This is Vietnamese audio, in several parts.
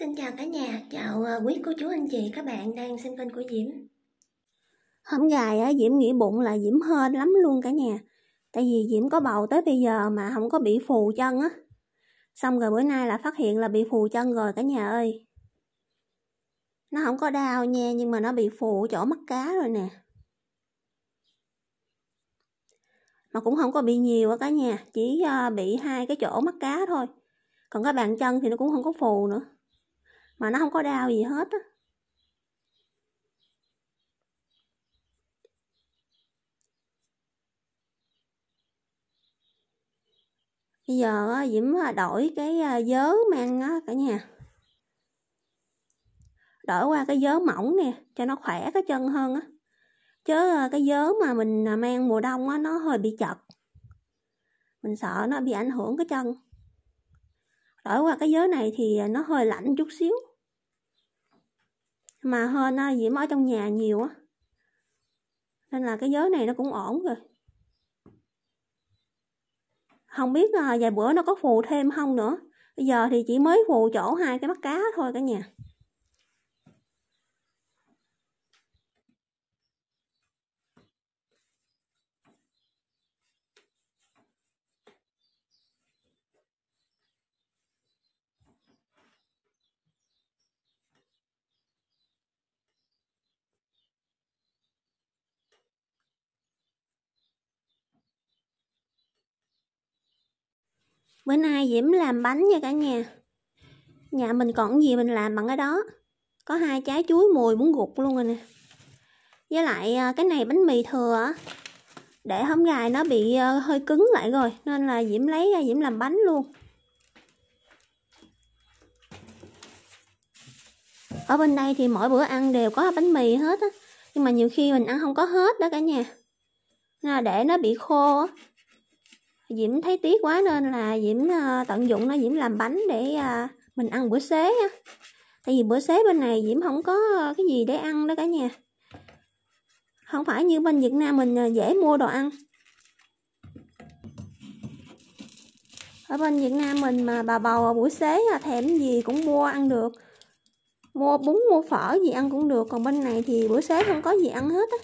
Xin chào cả nhà, chào ờ, quý cô chú anh chị các bạn đang xem kênh của Diễm Hôm dài á, Diễm nghĩ bụng là Diễm hên lắm luôn cả nhà Tại vì Diễm có bầu tới bây giờ mà không có bị phù chân á Xong rồi bữa nay là phát hiện là bị phù chân rồi cả nhà ơi Nó không có đau nha nhưng mà nó bị phù chỗ mắt cá rồi nè Mà cũng không có bị nhiều á cả nhà Chỉ ờ, bị hai cái chỗ mắt cá thôi Còn các bạn chân thì nó cũng không có phù nữa mà nó không có đau gì hết á bây giờ diễm à, đổi cái vớ à, mang á cả nhà đổi qua cái vớ mỏng nè cho nó khỏe cái chân hơn á chứ à, cái vớ mà mình mang mùa đông á nó hơi bị chật mình sợ nó bị ảnh hưởng cái chân đổi qua cái vớ này thì nó hơi lạnh chút xíu mà hơn nó diễm ở trong nhà nhiều á nên là cái giới này nó cũng ổn rồi không biết à, vài bữa nó có phù thêm không nữa bây giờ thì chỉ mới phù chỗ hai cái mắt cá thôi cả nhà Bữa nay Diễm làm bánh nha cả nhà Nhà mình còn gì mình làm bằng cái đó Có hai trái chuối mùi muốn gục luôn rồi nè Với lại à, cái này bánh mì thừa Để hôm gài nó bị à, hơi cứng lại rồi Nên là Diễm lấy ra Diễm làm bánh luôn Ở bên đây thì mỗi bữa ăn đều có bánh mì hết á Nhưng mà nhiều khi mình ăn không có hết đó cả nhà Nên là để nó bị khô diễm thấy tiếc quá nên là diễm ờ, tận dụng nó diễm làm bánh để ờ, mình ăn bữa xế ha tại vì bữa xế bên này diễm không có cái gì để ăn đó cả nhà không phải như bên việt nam mình ờ, dễ mua đồ ăn ở bên việt nam mình mà bà bầu buổi xế là thèm gì cũng mua ăn được mua bún mua phở gì ăn cũng được còn bên này thì buổi xế không có gì ăn hết á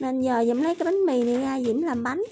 nên giờ diễm lấy cái bánh mì này ra diễm làm bánh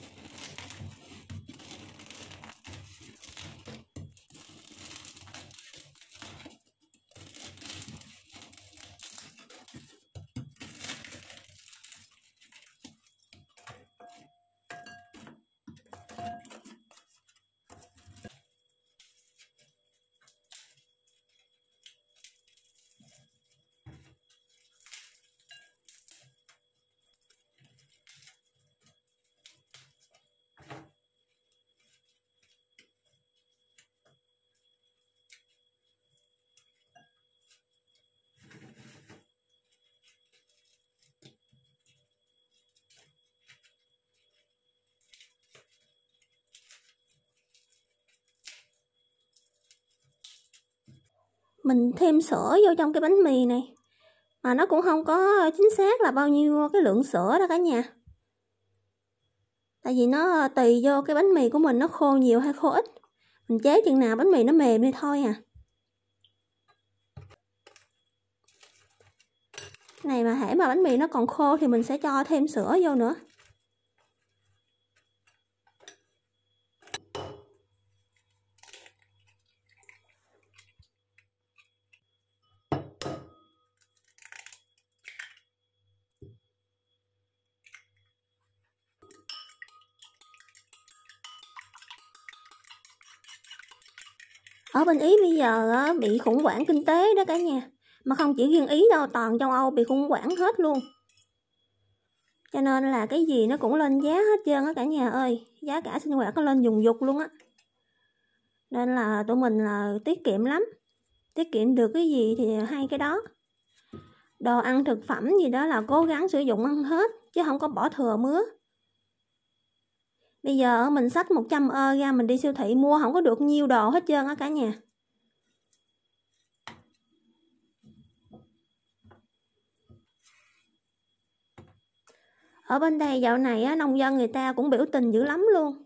mình thêm sữa vô trong cái bánh mì này mà nó cũng không có chính xác là bao nhiêu cái lượng sữa đó cả nhà tại vì nó tùy vô cái bánh mì của mình nó khô nhiều hay khô ít mình chế chừng nào bánh mì nó mềm đi thôi à này mà hãy mà bánh mì nó còn khô thì mình sẽ cho thêm sữa vô nữa ở bên ý bây giờ bị khủng hoảng kinh tế đó cả nhà mà không chỉ riêng ý đâu toàn châu âu bị khủng hoảng hết luôn cho nên là cái gì nó cũng lên giá hết trơn á cả nhà ơi giá cả sinh hoạt nó lên dùng dục luôn á nên là tụi mình là tiết kiệm lắm tiết kiệm được cái gì thì hay cái đó đồ ăn thực phẩm gì đó là cố gắng sử dụng ăn hết chứ không có bỏ thừa mứa bây giờ mình xách 100 ơ ra mình đi siêu thị mua không có được nhiều đồ hết trơn á cả nhà ở bên đây dạo này á, nông dân người ta cũng biểu tình dữ lắm luôn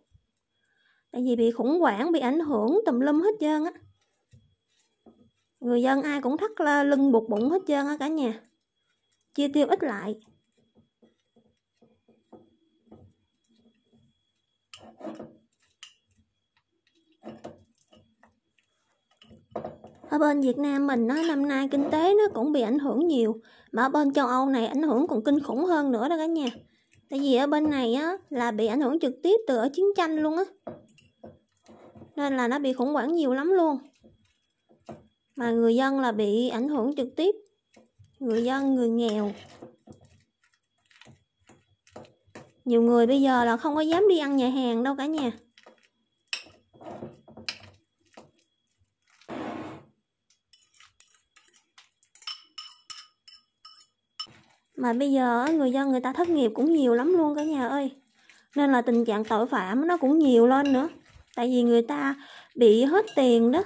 tại vì bị khủng hoảng bị ảnh hưởng tùm lum hết trơn á người dân ai cũng thắt lưng buộc bụng hết trơn á cả nhà chia tiêu ít lại ở bên Việt Nam mình nó năm nay kinh tế nó cũng bị ảnh hưởng nhiều mà ở bên châu Âu này ảnh hưởng còn kinh khủng hơn nữa đó cả nhà tại vì ở bên này á là bị ảnh hưởng trực tiếp từ ở chiến tranh luôn á nên là nó bị khủng hoảng nhiều lắm luôn mà người dân là bị ảnh hưởng trực tiếp người dân người nghèo nhiều người bây giờ là không có dám đi ăn nhà hàng đâu cả nhà mà bây giờ người dân người ta thất nghiệp cũng nhiều lắm luôn cả nhà ơi nên là tình trạng tội phạm nó cũng nhiều lên nữa tại vì người ta bị hết tiền đó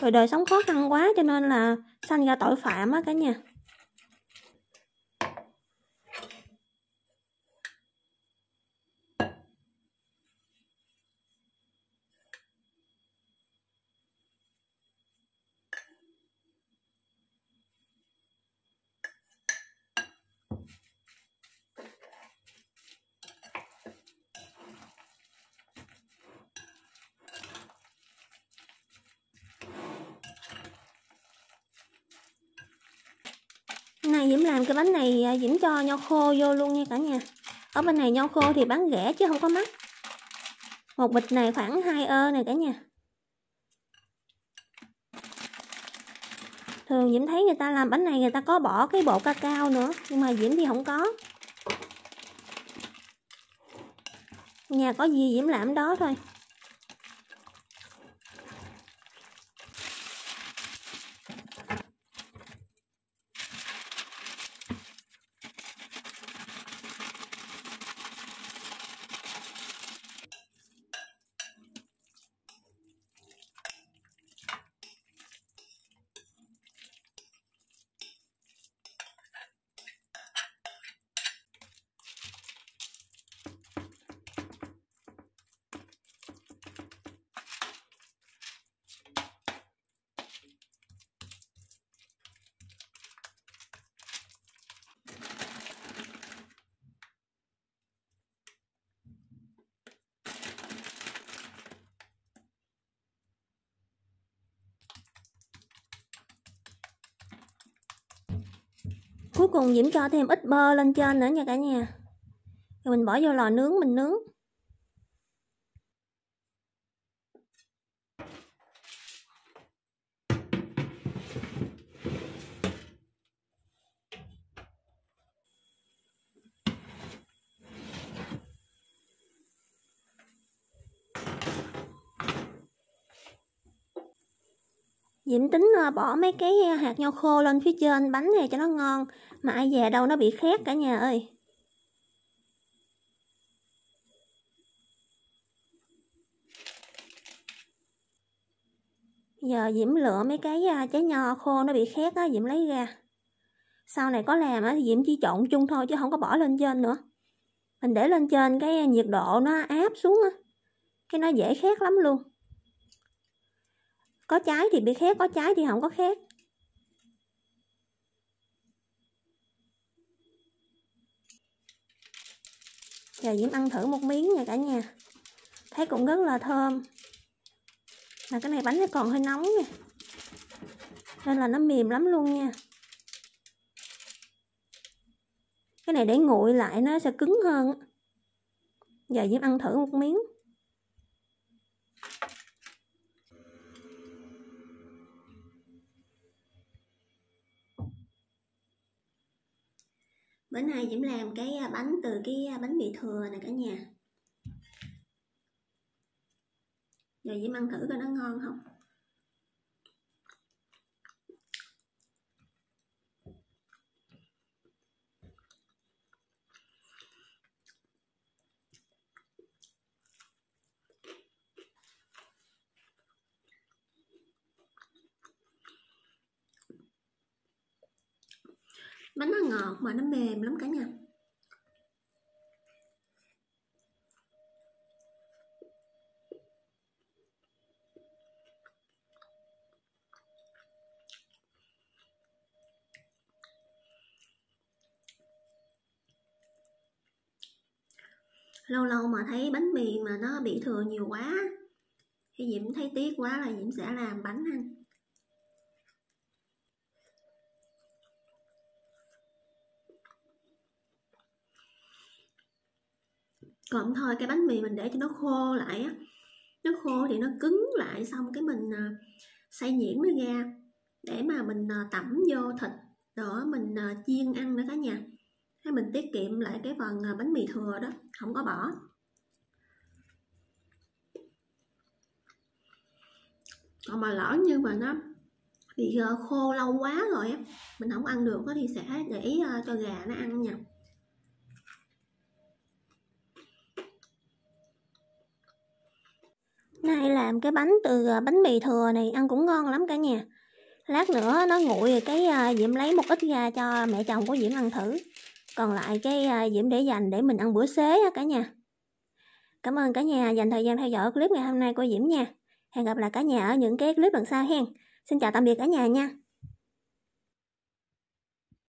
rồi đời sống khó khăn quá cho nên là sanh ra tội phạm á cả nhà nay Diễm làm cái bánh này à, Diễm cho nho khô vô luôn nha cả nhà ở bên này nho khô thì bán rẻ chứ không có mắc một bịch này khoảng 2 ơ nè cả nhà thường Diễm thấy người ta làm bánh này người ta có bỏ cái bộ ca cao nữa nhưng mà Diễm thì không có nhà có gì Diễm làm đó thôi cuối cùng diễm cho thêm ít bơ lên trên nữa nha cả nhà rồi mình bỏ vô lò nướng mình nướng Dĩnh tính ờ, bỏ mấy cái ờ, hạt nho khô lên phía trên bánh này cho nó ngon Mà ai về đâu nó bị khét cả nhà ơi Giờ Diễm lựa mấy cái ờ, trái nho khô nó bị khét á, Diễm lấy ra Sau này có làm á, thì Diễm chỉ trộn chung thôi chứ không có bỏ lên trên nữa Mình để lên trên cái nhiệt độ nó áp xuống á Cái nó dễ khét lắm luôn có trái thì bị khét có trái thì không có khét giờ diễm ăn thử một miếng nha cả nhà thấy cũng rất là thơm mà cái này bánh nó còn hơi nóng nha nên là nó mềm lắm luôn nha cái này để nguội lại nó sẽ cứng hơn giờ diễm ăn thử một miếng bữa nay diễm làm cái à, bánh từ cái à, bánh mì thừa này cả nhà rồi diễm ăn thử coi nó ngon không bánh nó ngọt mà nó mềm lắm cả nhà lâu lâu mà thấy bánh mì mà nó bị thừa nhiều quá thì diễm thấy tiếc quá là diễm sẽ làm bánh ăn còn thôi cái bánh mì mình để cho nó khô lại á nó khô thì nó cứng lại xong cái mình à, xay nhuyễn nó ra để mà mình à, tẩm vô thịt đó mình à, chiên ăn nữa cả nhà hay mình tiết kiệm lại cái phần bánh mì thừa đó không có bỏ còn mà lỡ như mà nó bị khô lâu quá rồi á mình không ăn được thì sẽ để cho gà nó ăn nha Nay làm cái bánh từ ờ, bánh mì thừa này ăn cũng ngon lắm cả nhà. Lát nữa nó nguội cái ờ, Diễm lấy một ít ra cho mẹ chồng của Diễm ăn thử. Còn lại cái ờ, Diễm để dành để mình ăn bữa xế cả nhà. Cảm ơn cả nhà dành thời gian theo dõi clip ngày hôm nay của Diễm nha. Hẹn gặp lại cả nhà ở những cái clip lần sau hen. Xin chào tạm biệt cả nhà nha.